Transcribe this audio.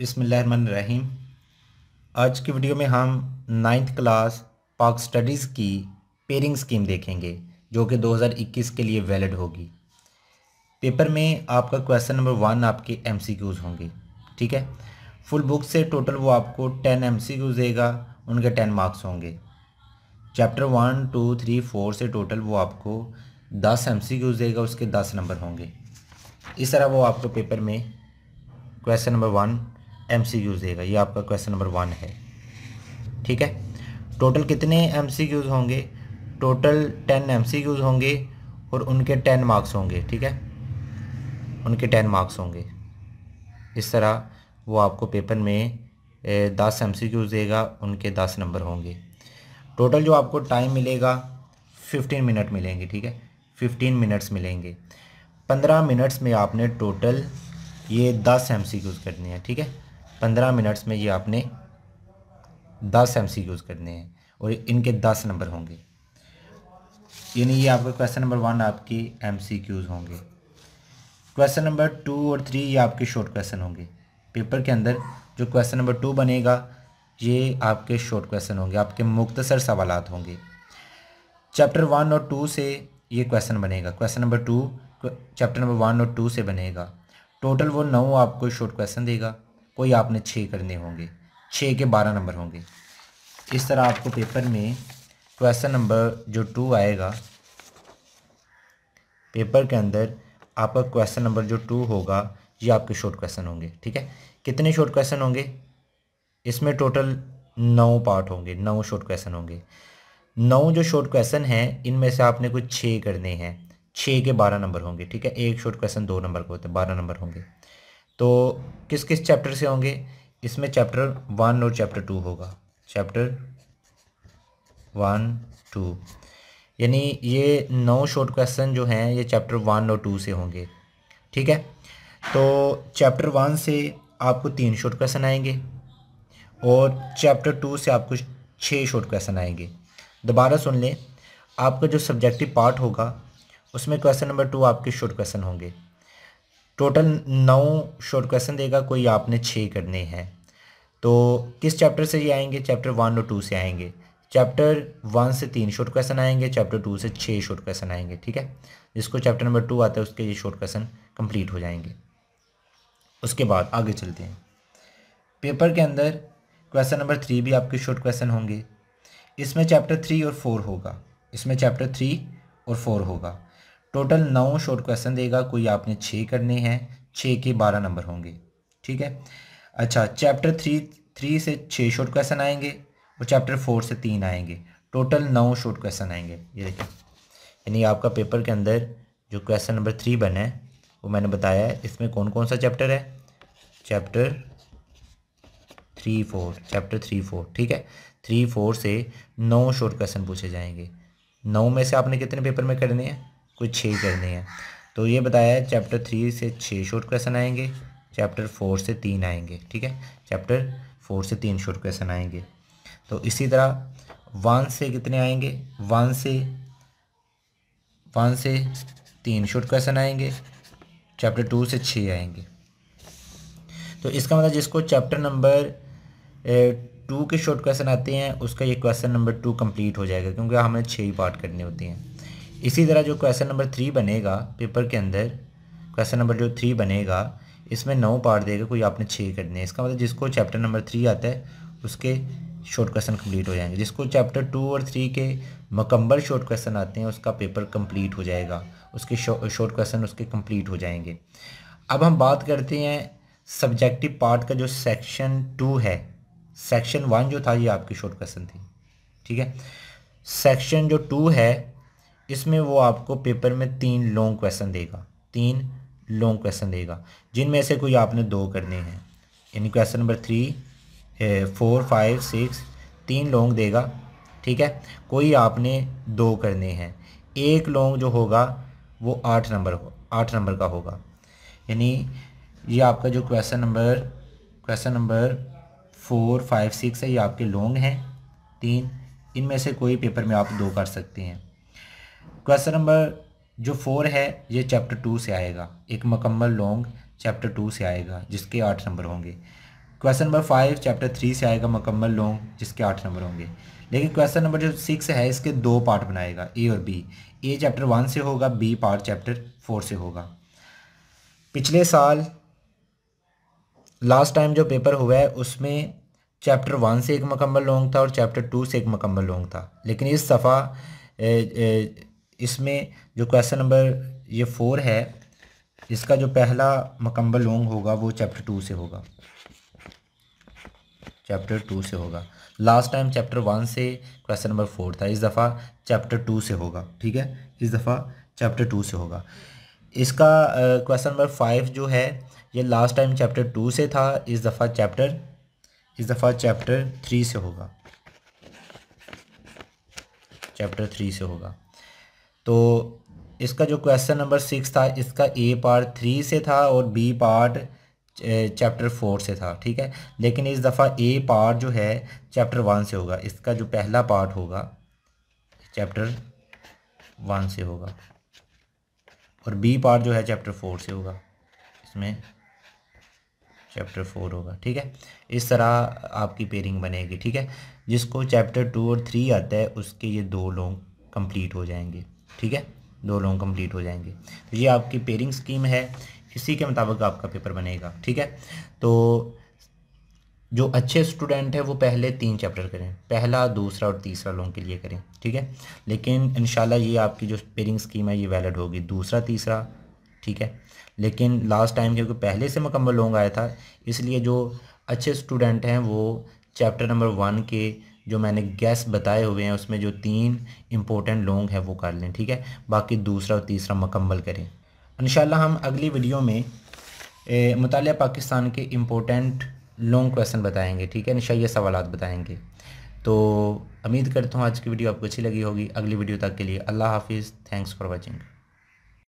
बिसमीम आज की वीडियो में हम नाइन्थ क्लास पाक स्टडीज़ की पेयरिंग स्कीम देखेंगे जो कि 2021 के लिए वैलिड होगी पेपर में आपका क्वेश्चन नंबर वन आपके एम होंगे ठीक है फुल बुक से टोटल वो आपको टेन एम देगा उनके टेन मार्क्स होंगे chapter one two three four से टोटल वो आपको दस एम देगा उसके दस नंबर होंगे इस तरह वो आपको पेपर में question number one M C Qs देगा ये आपका क्वेश्चन नंबर वन है ठीक है टोटल कितने एम सी यूज़ होंगे total ten M C Qs होंगे और उनके टेन मार्क्स होंगे ठीक है उनके टेन मार्क्स होंगे इस तरह वो आपको पेपर में दस एम सी यूज़ देगा उनके दस नंबर होंगे टोटल जो आपको टाइम मिलेगा फिफ्टीन मिनट मिलेंगे ठीक है फिफ्टीन मिनट्स मिलेंगे पंद्रह मिनट्स में आपने टोटल ये दस एम सी क्यूज़ करने हैं ठीक है पंद्रह मिनट्स में ये आपने दस एम सी यूज़ करने हैं और इनके दस नंबर होंगे यानी ये आपका क्वेश्चन नंबर वन आपके एम सी क्यूज़ होंगे क्वेश्चन नंबर टू और थ्री ये आपके शॉर्ट क्वेश्चन होंगे पेपर के अंदर जो क्वेश्चन नंबर टू बनेगा ये आपके शॉर्ट क्वेश्चन होंगे आपके मुख्तसर सवाल होंगे चैप्टर वन और टू से ये क्वेश्चन बनेगा question number two chapter number one और टू से बनेगा टोटल वो नौ आपको शॉर्ट क्वेश्चन देगा कोई आपने छः करने होंगे छः के बारह नंबर होंगे इस तरह आपको पेपर में क्वेश्चन नंबर जो टू आएगा पेपर के अंदर आपका क्वेश्चन नंबर जो टू होगा ये आपके शॉर्ट क्वेश्चन होंगे ठीक है कितने शॉर्ट क्वेश्चन होंगे इसमें टोटल नौ पार्ट होंगे नौ शॉर्ट क्वेश्चन होंगे नौ जो शॉर्ट क्वेश्चन हैं इनमें से आपने कुछ छः करने हैं छः के बारह नंबर होंगे ठीक है एक शॉर्ट क्वेश्चन दो नंबर के होते हैं बारह नंबर होंगे तो किस किस चैप्टर से होंगे इसमें चैप्टर वन और चैप्टर टू होगा चैप्टर वन टू यानी ये नौ शॉर्ट क्वेश्चन जो हैं ये चैप्टर वन और टू से होंगे ठीक है तो चैप्टर वन से आपको तीन शॉर्ट क्वेश्चन आएंगे और चैप्टर टू से आपको छः शॉर्ट क्वेश्चन आएंगे दोबारा सुन लें आपका जो सब्जेक्टिव पार्ट होगा उसमें क्वेश्चन नंबर टू आपके शॉर्ट क्वेश्चन होंगे टोटल नौ शॉर्ट क्वेश्चन देगा कोई आपने छः करने हैं तो किस चैप्टर से ये आएंगे चैप्टर वन और टू से आएंगे चैप्टर वन से तीन शॉर्ट क्वेश्चन आएंगे चैप्टर टू से छः शॉर्ट क्वेश्चन आएंगे ठीक है जिसको चैप्टर नंबर टू आता है उसके ये शॉर्ट क्वेश्चन कंप्लीट हो जाएंगे उसके बाद आगे चलते हैं पेपर के अंदर क्वेश्चन नंबर थ्री भी आपके शॉर्ट क्वेश्चन होंगे इसमें चैप्टर थ्री और फोर होगा इसमें चैप्टर थ्री और फोर होगा टोटल नौ शॉर्ट क्वेश्चन देगा कोई आपने छः करने हैं छः के बारह नंबर होंगे ठीक है अच्छा चैप्टर थ्री थ्री से छः शॉर्ट क्वेश्चन आएंगे और चैप्टर फोर से तीन आएंगे टोटल नौ शॉर्ट क्वेश्चन आएंगे ये देखिए यानी आपका पेपर के अंदर जो क्वेश्चन नंबर थ्री बना है वो मैंने बताया है इसमें कौन कौन सा चैप्टर है chapter three four chapter three four ठीक है थ्री फोर से नौ शॉर्ट क्वेश्चन पूछे जाएंगे नौ में से आपने कितने पेपर में करने हैं कुछ छः करने हैं तो ये बताया है चैप्टर थ्री से छः शॉर्ट क्वेश्चन आएंगे चैप्टर फोर से तीन आएंगे ठीक है चैप्टर फोर से तीन शॉर्ट क्वेश्चन आएंगे तो इसी तरह वन से कितने आएंगे वन से वन से तीन शॉर्ट क्वेश्चन आएंगे चैप्टर टू से छः आएंगे तो इसका मतलब जिसको चैप्टर नंबर टू के शॉर्ट क्वेश्चन आते हैं उसका ये क्वेश्चन नंबर टू कंप्लीट हो जाएगा क्योंकि हमें छः ही पार्ट करने होते हैं इसी तरह जो क्वेश्चन नंबर थ्री बनेगा पेपर के अंदर क्वेश्चन नंबर जो थ्री बनेगा इसमें नौ पार्ट देगा कोई आपने छः करने इसका मतलब जिसको चैप्टर नंबर थ्री आता है उसके शॉर्ट क्वेश्चन कंप्लीट हो जाएंगे जिसको चैप्टर टू और थ्री के मकम्बल शॉर्ट क्वेश्चन आते हैं उसका पेपर कंप्लीट हो जाएगा उसके शॉर्ट क्वेश्चन उसके कंप्लीट हो जाएंगे अब हम बात करते हैं सब्जेक्टिव पार्ट का जो सेक्शन टू है सेक्शन वन जो था ये आपकी शॉर्ट क्वेश्चन थी ठीक है सेक्शन जो टू है इसमें वो आपको पेपर में तीन लॉन्ग क्वेश्चन देगा तीन लॉन्ग क्वेश्चन देगा जिनमें से कोई आपने दो करने हैं यानी question number three four five six तीन लॉन्ग देगा ठीक है कोई आपने दो करने हैं एक लॉन्ग जो होगा वो आठ नंबर हो आठ नंबर का होगा यानी ये आपका जो question number question number four five six है ये आपके लॉन्ग हैं तीन इनमें से कोई पेपर में आप दो कर सकते हैं क्वेश्चन नंबर जो फोर है ये चैप्टर टू से आएगा एक मकम्मल लॉन्ग चैप्टर टू से आएगा जिसके आठ नंबर होंगे question number five chapter three से आएगा मकम्मल लॉन्ग जिसके आठ नंबर होंगे लेकिन क्वेश्चन नंबर जो सिक्स है इसके दो पार्ट बनाएगा ए और बी ए चैप्टर वन से होगा बी पार्ट चैप्टर फोर से होगा पिछले साल लास्ट टाइम जो पेपर हुआ है उसमें चैप्टर वन से एक मकम्मल लॉन्ग था और चैप्टर टू से एक मकम्मल लॉन्ग था लेकिन इस दफ़ा इसमें जो क्वेश्चन नंबर ये फोर है इसका जो पहला मकम्बल लोंग होगा वो चैप्टर टू से होगा चैप्टर टू से होगा लास्ट टाइम चैप्टर वन से क्वेश्चन नंबर फोर था इस दफ़ा चैप्टर टू से होगा ठीक है इस दफ़ा चैप्टर टू से होगा इसका क्वेश्चन नंबर फाइव जो है ये लास्ट टाइम चैप्टर टू से था इस दफ़ा चैप्टर इस दफ़ा चैप्टर थ्री से होगा चैप्टर थ्री से होगा तो इसका जो क्वेश्चन नंबर सिक्स था इसका ए पार्ट थ्री से था और बी पार्ट चैप्टर फोर से था ठीक है लेकिन इस दफ़ा ए पार्ट जो है चैप्टर वन से होगा इसका जो पहला पार्ट होगा चैप्टर वन से होगा और बी पार्ट जो है चैप्टर फोर से होगा इसमें चैप्टर फोर होगा ठीक है इस तरह आपकी पेयरिंग बनेगी ठीक है जिसको चैप्टर टू और थ्री आता है उसके ये दो लोग कंप्लीट हो जाएंगे ठीक है दो लोग कंप्लीट हो जाएंगे तो ये आपकी पेयरिंग स्कीम है इसी के मुताबिक आपका पेपर बनेगा ठीक है तो जो अच्छे स्टूडेंट हैं वो पहले तीन चैप्टर करें पहला दूसरा और तीसरा लोगों के लिए करें ठीक है लेकिन इन ये आपकी जो पेयरिंग स्कीम है ये वैलिड होगी दूसरा तीसरा ठीक है लेकिन लास्ट टाइम क्योंकि पहले से मुकम्मल लोग आया था इसलिए जो अच्छे स्टूडेंट हैं वो चैप्टर नंबर वन के जो मैंने गैस बताए हुए हैं उसमें जो तीन इम्पोर्टेंट लोंग है वो कर लें ठीक है बाकी दूसरा और तीसरा मकम्मल करें इन हम अगली वीडियो में मुताल पाकिस्तान के इम्पोर्टेंट लॉन्ग क्वेश्चन बताएंगे ठीक है निशा यह सवाल बताएंगे तो उम्मीद करता हूँ आज की वीडियो आपको अच्छी लगी होगी अगली वीडियो तक के लिए अल्लाह हाफिज़ थैंक्स फॉर वॉचिंग